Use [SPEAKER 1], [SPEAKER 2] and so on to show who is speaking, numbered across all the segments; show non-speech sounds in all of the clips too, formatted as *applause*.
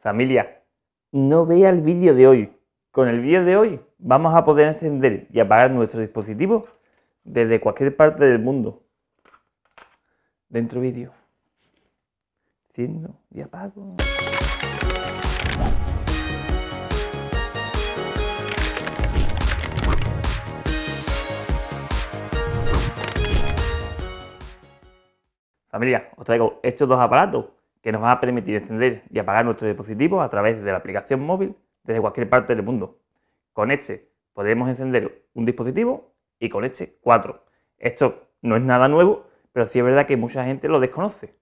[SPEAKER 1] Familia, no vea el vídeo de hoy. Con el vídeo de hoy vamos a poder encender y apagar nuestro dispositivo desde cualquier parte del mundo. Dentro vídeo. Enciendo y apago. Familia, os traigo estos dos aparatos que nos va a permitir encender y apagar nuestro dispositivo a través de la aplicación móvil desde cualquier parte del mundo. Con este podemos encender un dispositivo y con este cuatro. Esto no es nada nuevo, pero sí es verdad que mucha gente lo desconoce.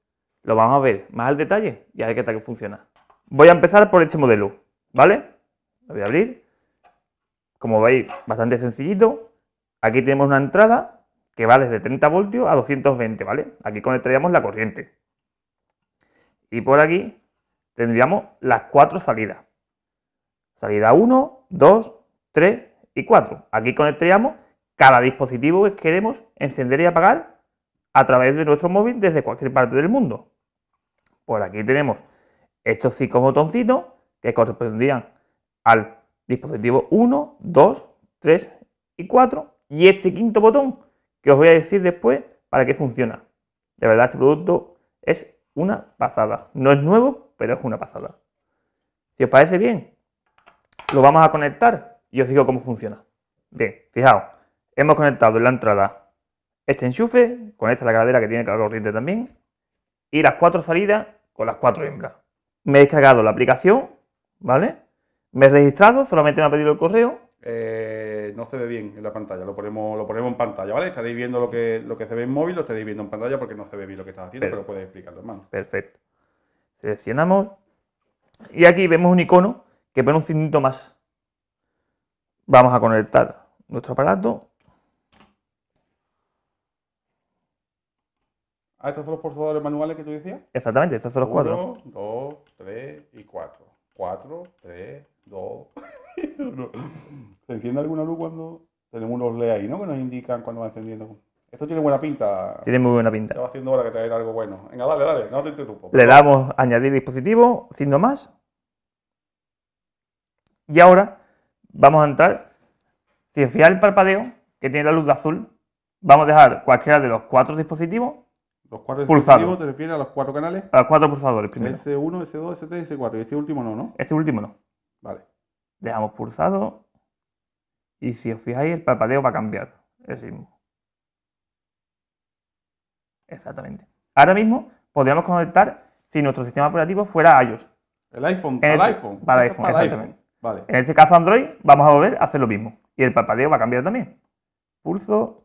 [SPEAKER 1] Lo vamos a ver más al detalle y a ver qué tal que funciona. Voy a empezar por este modelo, ¿vale? Lo voy a abrir. Como veis, bastante sencillito. Aquí tenemos una entrada que va desde 30 voltios a 220, ¿vale? Aquí conectaríamos la corriente. Y por aquí tendríamos las cuatro salidas. Salida 1, 2, 3 y 4. Aquí conectaríamos cada dispositivo que queremos encender y apagar a través de nuestro móvil desde cualquier parte del mundo. Por aquí tenemos estos cinco botoncitos que correspondían al dispositivo 1, 2, 3 y 4. Y este quinto botón que os voy a decir después para qué funciona. De verdad, este producto es una pasada. No es nuevo, pero es una pasada. Si os parece bien, lo vamos a conectar y os digo cómo funciona. Bien, fijaos, hemos conectado en la entrada este enchufe, con esta la cadera que tiene haber corriente también, y las cuatro salidas con las cuatro hembras. Me he descargado la aplicación, ¿vale? Me he registrado, solamente me ha pedido el correo
[SPEAKER 2] eh, no se ve bien en la pantalla, lo ponemos, lo ponemos en pantalla, ¿vale? Estaréis viendo lo que, lo que se ve en móvil, lo estaréis viendo en pantalla porque no se ve bien lo que estás haciendo, pero puedes explicarlo, hermano.
[SPEAKER 1] Perfecto. Seleccionamos y aquí vemos un icono que pone un cintito más. Vamos a conectar nuestro aparato.
[SPEAKER 2] ¿Ah, estos son los procesadores manuales que tú decías? Exactamente, estos son los cuatro. Uno, dos, tres y cuatro. Cuatro, tres, dos, *laughs* se enciende alguna luz cuando tenemos unos LED ahí, ¿no? Que nos indican cuando va encendiendo. Esto tiene buena pinta.
[SPEAKER 1] Tiene muy buena pinta. Estaba
[SPEAKER 2] haciendo ahora que traer algo bueno. Venga, dale, dale, no te interrumpo. Le damos
[SPEAKER 1] añadir dispositivo, haciendo más. Y ahora vamos a entrar. Si os fijáis el parpadeo que tiene la luz de azul, vamos a dejar cualquiera de los cuatro dispositivos.
[SPEAKER 2] Los cuatro dispositivos te refieres a los cuatro canales.
[SPEAKER 1] A los cuatro pulsadores primero.
[SPEAKER 2] S1, S2, S3 S4. Y este
[SPEAKER 1] último no, ¿no? Este último no. Vale. Dejamos pulsado y si os fijáis, el parpadeo va a cambiar. el mismo. Exactamente. Ahora mismo podríamos conectar si nuestro sistema operativo fuera iOS. El iPhone, este el, este iPhone. Para el iPhone, exactamente. Vale. En este caso Android, vamos a volver a hacer lo mismo. Y el parpadeo va a cambiar también. Pulso.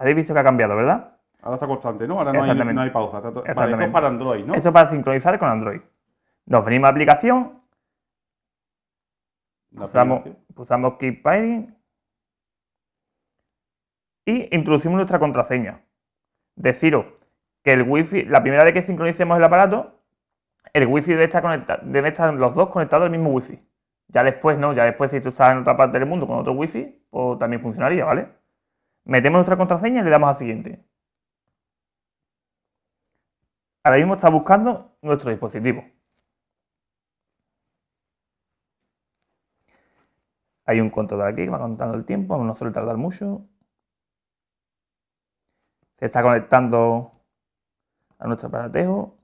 [SPEAKER 1] Habéis visto que ha cambiado, ¿verdad? Ahora está
[SPEAKER 2] constante, ¿no? Ahora no, hay, pausa. Está esto es para Android, ¿no? Esto
[SPEAKER 1] es para sincronizar con Android. Nos venimos a aplicación. Pulsamos, Keep Pairing. Y introducimos nuestra contraseña. Deciros que el wifi, la primera vez que sincronicemos el aparato, el wifi debe estar, debe estar los dos conectados al mismo wifi. Ya después, ¿no? Ya después, si tú estás en otra parte del mundo con otro wifi, pues también funcionaría, ¿vale? Metemos nuestra contraseña y le damos a siguiente. Ahora mismo está buscando nuestro dispositivo. Hay un contador aquí que va contando el tiempo, no suele tardar mucho. Se está conectando a nuestro aparatejo.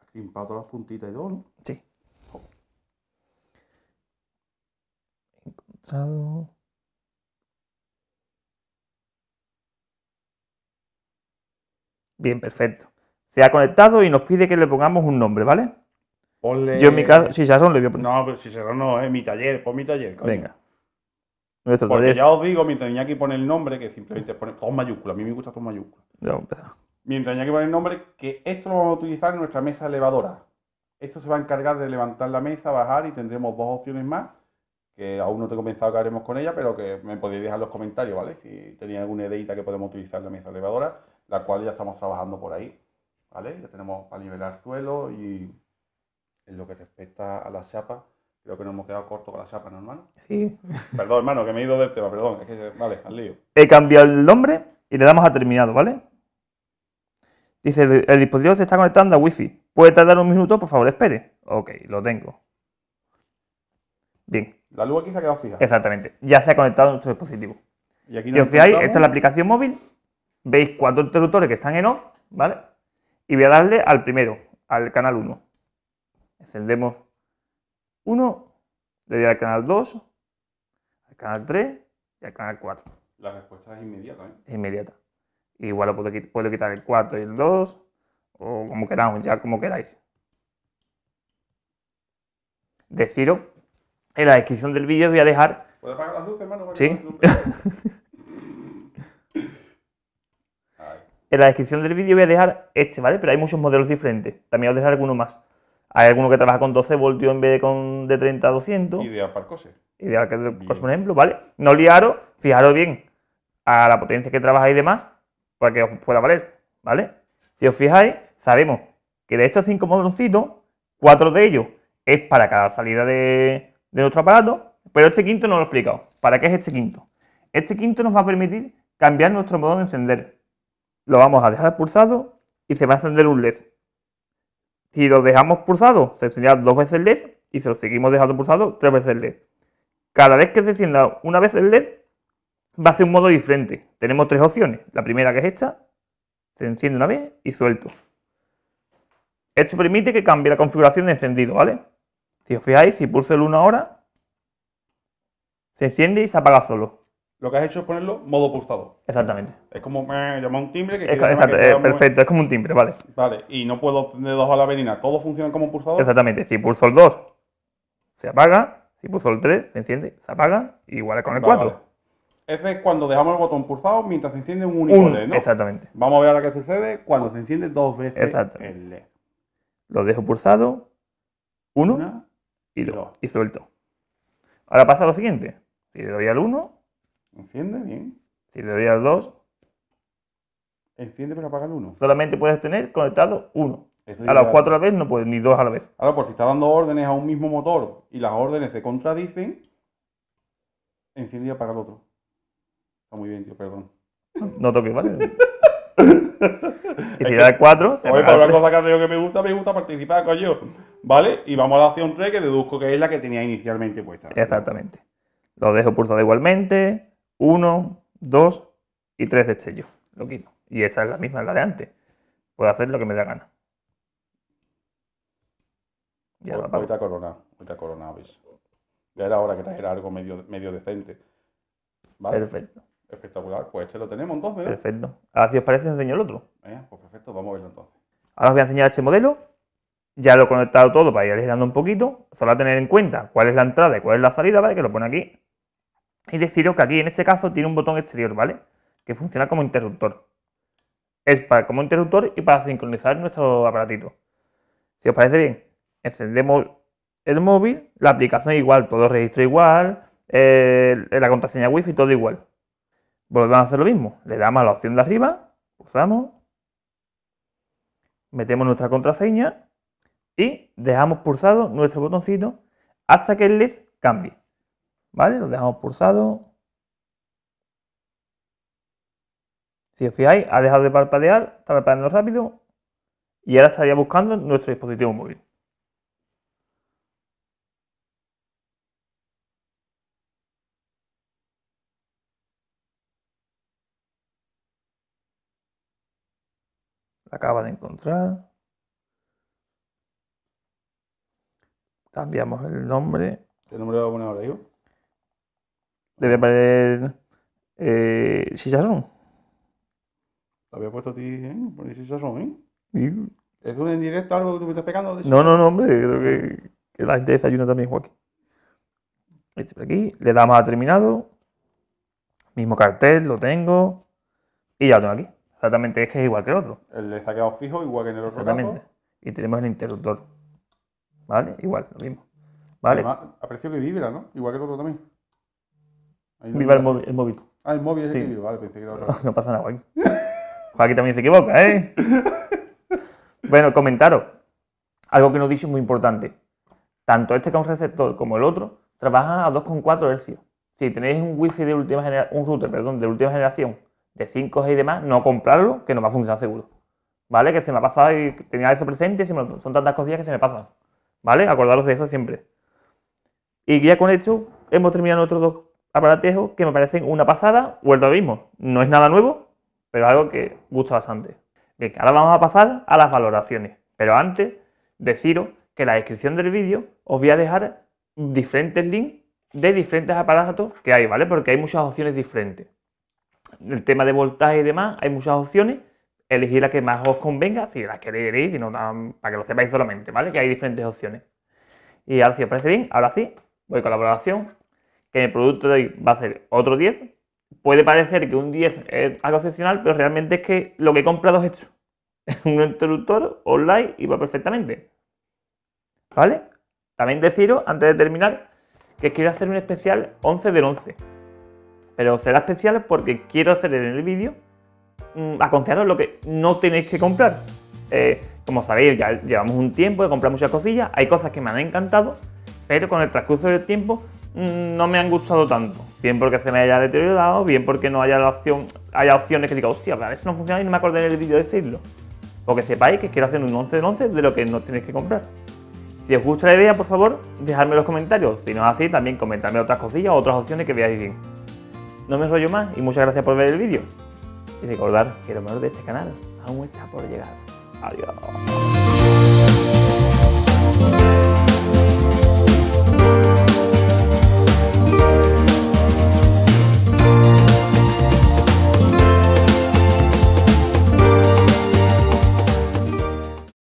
[SPEAKER 2] Aquí todas las puntitas y todo, Sí.
[SPEAKER 1] Encontrado. Bien, perfecto. Se ha conectado y nos pide que le pongamos un nombre, ¿vale?
[SPEAKER 2] Yo en mi casa, si son, le voy a poner. No, pero si son no, es eh, mi taller, por mi taller.
[SPEAKER 1] Venga. Nuestro ya
[SPEAKER 2] os digo, mientras aquí pone el nombre, que simplemente pone con mayúscula, a mí me gusta con mayúscula. Ya Mientras que pone el nombre, que esto lo vamos a utilizar en nuestra mesa elevadora. Esto se va a encargar de levantar la mesa, bajar y tendremos dos opciones más, que aún no te he comenzado que haremos con ella, pero que me podéis dejar los comentarios, ¿vale? Si tenéis alguna idea que podemos utilizar en la mesa elevadora, la cual ya estamos trabajando por ahí, ¿vale? Ya tenemos para nivelar suelo y en lo que respecta a la chapa, creo que nos hemos quedado corto con la chapa, ¿no,
[SPEAKER 1] Sí. *laughs*
[SPEAKER 2] Perdón, hermano, que me he ido del tema, perdón. vale, al lío.
[SPEAKER 1] He cambiado el nombre y le damos a terminado, ¿vale? Dice, el dispositivo se está conectando a Wi-Fi. ¿Puede tardar un minuto? Por favor, espere. Ok, lo tengo. Bien. La luz aquí se ha quedado fija. Exactamente. Ya se ha conectado a nuestro dispositivo. Y aquí si os fijáis, esta es la aplicación móvil. Veis cuatro interruptores que están en off, ¿vale? Y voy a darle al primero, al canal 1. Encendemos 1, le doy al canal 2, al canal 3 y al
[SPEAKER 2] canal 4. La respuesta es inmediata, ¿eh?
[SPEAKER 1] Es inmediata. Igual lo puedo, quitar el 4 y el 2, o como queramos, ya como queráis. Deciros, en la descripción del vídeo voy a dejar... ¿Puedo apagar
[SPEAKER 2] las luces, hermano? Sí. *laughs*
[SPEAKER 1] en la descripción del vídeo voy a dejar este, ¿vale? Pero hay muchos modelos diferentes. También a dejar alguno más. Hay alguno que trabaja con 12 voltios en vez de con de 30 a 200. Ideal para el Ideal por ejemplo, ¿vale? No liaros, fijaros bien a la potencia que trabajáis y demás para que os pueda valer, ¿vale? Si os fijáis, sabemos que de estos 5 motorcitos, 4 de ellos es para cada salida de, de nuestro aparato, pero este quinto no lo he explicado. ¿Para qué es este quinto? Este quinto nos va a permitir cambiar nuestro modo de encender. Lo vamos a dejar pulsado y se va a encender un LED. Si lo dejamos pulsado, se señala dos veces el LED y si lo seguimos dejando pulsado, tres veces el LED. Cada vez que se encienda una vez el LED, va a ser un modo diferente. Tenemos tres opciones. La primera que es esta, se enciende una vez y suelto. Esto permite que cambie la configuración de encendido, ¿vale? Si os fijáis, si pulso el 1 ahora, se enciende y se apaga solo
[SPEAKER 2] lo que has hecho es ponerlo modo pulsado. Exactamente. Es como llamar un timbre que. exacto, eh, perfecto, es
[SPEAKER 1] como un timbre, vale.
[SPEAKER 2] Vale, y no puedo tener dos a la avenida, ¿todo funciona como un pulsador? Exactamente, si pulso
[SPEAKER 1] el 2, se apaga, si pulso el 3, se enciende, se apaga, igual es con el 4.
[SPEAKER 2] Ese es cuando dejamos el botón pulsado mientras se enciende un único LED, ¿no? Exactamente. Vamos a ver ahora qué sucede cuando se
[SPEAKER 1] enciende dos veces el LED. Lo dejo pulsado, uno y, lo, y suelto. Ahora pasa lo siguiente. Si le doy al 1, Enciende, bien. Si le doy al 2. Enciende pero apaga el 1. Solamente puedes tener conectado uno. a los cuatro
[SPEAKER 2] a la vez no puedes, ni dos a la vez. Ahora, por si está dando órdenes a un mismo motor y las órdenes se contradicen, enciende y apaga el otro. Está muy bien, tío, perdón. No toques, ¿vale? *laughs* y si da 4, Oye, para una cosa que, que me gusta, me gusta participar, con yo, ¿Vale? Y vamos a la opción 3, que deduzco que es la que tenía inicialmente puesta.
[SPEAKER 1] Exactamente. Lo dejo pulsado igualmente. 1, 2 y 3 destellos. Lo quito. Y esta es la misma, la de antes. Puedo hacer lo que me da gana. Ya lo coronar,
[SPEAKER 2] corona, ahorita corona, ¿ves? Ya era hora que trajera algo medio, decente. ¿Vale? Perfecto. Espectacular. Pues este lo tenemos entonces. ¿no? Perfecto.
[SPEAKER 1] Ahora si os parece enseño el otro.
[SPEAKER 2] Eh, pues perfecto, vamos
[SPEAKER 1] a verlo entonces. Ahora os voy a enseñar este modelo. Ya lo he conectado todo para ir girando un poquito. Solo a tener en cuenta cuál es la entrada y cuál es la salida, ¿vale? Que lo pone aquí y deciros que aquí en este caso tiene un botón exterior, ¿vale? Que funciona como interruptor. Es para, como interruptor y para sincronizar nuestro aparatito. Si os parece bien, encendemos el móvil, la aplicación igual, todo registro igual, la contraseña wifi, todo igual. Volvemos a hacer lo mismo. Le damos a la opción de arriba, pulsamos, metemos nuestra contraseña y dejamos pulsado nuestro botoncito hasta que el LED cambie. ¿Vale? Lo dejamos pulsado. Si os fijáis, ha dejado de parpadear, está parpadeando rápido y ahora estaría buscando nuestro dispositivo móvil. La acaba de encontrar. Cambiamos el nombre.
[SPEAKER 2] El nombre va a poner ahora yo?
[SPEAKER 1] Debe poner eh, son.
[SPEAKER 2] Lo había puesto a ti, ¿eh? Poner son,
[SPEAKER 1] ¿eh?
[SPEAKER 2] ¿Es un en directo algo que tú me estás pegando? No,
[SPEAKER 1] no, no, hombre. Creo que, la gente desayuna también, Joaquín. Este por aquí. Le damos a terminado. Mismo cartel, lo tengo. Y ya lo tengo aquí. Exactamente, es que es igual que el otro.
[SPEAKER 2] El está saqueado fijo, igual que en el otro. Exactamente.
[SPEAKER 1] Y tenemos el interruptor. ¿Vale? Igual, lo mismo. ¿Vale? Además,
[SPEAKER 2] aprecio que vibra, ¿no? Igual que el otro también.
[SPEAKER 1] Viva el móvil, el móvil. Ah, el móvil es
[SPEAKER 2] vale, *laughs* No
[SPEAKER 1] pasa nada, Joaquín. Joaquín también se equivoca, ¿eh? *laughs* bueno, comentaros. Algo que nos dice muy importante. Tanto este con receptor como el otro trabajan a 2,4 Hz. Si tenéis un wifi de última generación, un router, perdón, de última generación, de 5G y demás, no comprarlo, que no va a funcionar seguro. ¿Vale? Que se me ha pasado y tenía eso presente, son tantas cosillas que se me pasan. ¿Vale? Acordaros de eso siempre. Y ya con esto hemos terminado nuestros dos aparatejos que me parecen una pasada, vuelto a mismo. No es nada nuevo, pero algo que gusta bastante. Bien, ahora vamos a pasar a las valoraciones. Pero antes, deciros que en la descripción del vídeo os voy a dejar diferentes links de diferentes aparatos que hay, ¿vale? Porque hay muchas opciones diferentes. El tema de voltaje y demás, hay muchas opciones. elegir la que más os convenga, si las queréis, y no, para que lo sepáis solamente, ¿vale? Que hay diferentes opciones. Y ahora si os parece bien, ahora sí, voy con la valoración el producto de hoy va a ser otro 10. Puede parecer que un 10 es algo excepcional, pero realmente es que lo que he comprado es esto. *laughs* un interruptor online y va perfectamente. ¿Vale? También deciros, antes de terminar, que quiero hacer un especial 11 del 11. Pero será especial porque quiero hacer en el vídeo mm, aconsejaros lo que no tenéis que comprar. Eh, como sabéis, ya llevamos un tiempo, de comprar muchas cosillas, hay cosas que me han encantado, pero con el transcurso del tiempo no me han gustado tanto. Bien porque se me haya deteriorado, bien porque no haya la opción, haya opciones que diga, hostia, a eso no funciona y no me acordé en el vídeo decirlo. O que sepáis que quiero hacer un 11 de 11 de lo que no tenéis que comprar. Si os gusta la idea, por favor, dejadme los comentarios. Si no es así, también comentadme otras cosillas o otras opciones que veáis bien. No me yo más y muchas gracias por ver el vídeo. Y recordar que lo mejor de este canal aún está por llegar. Adiós.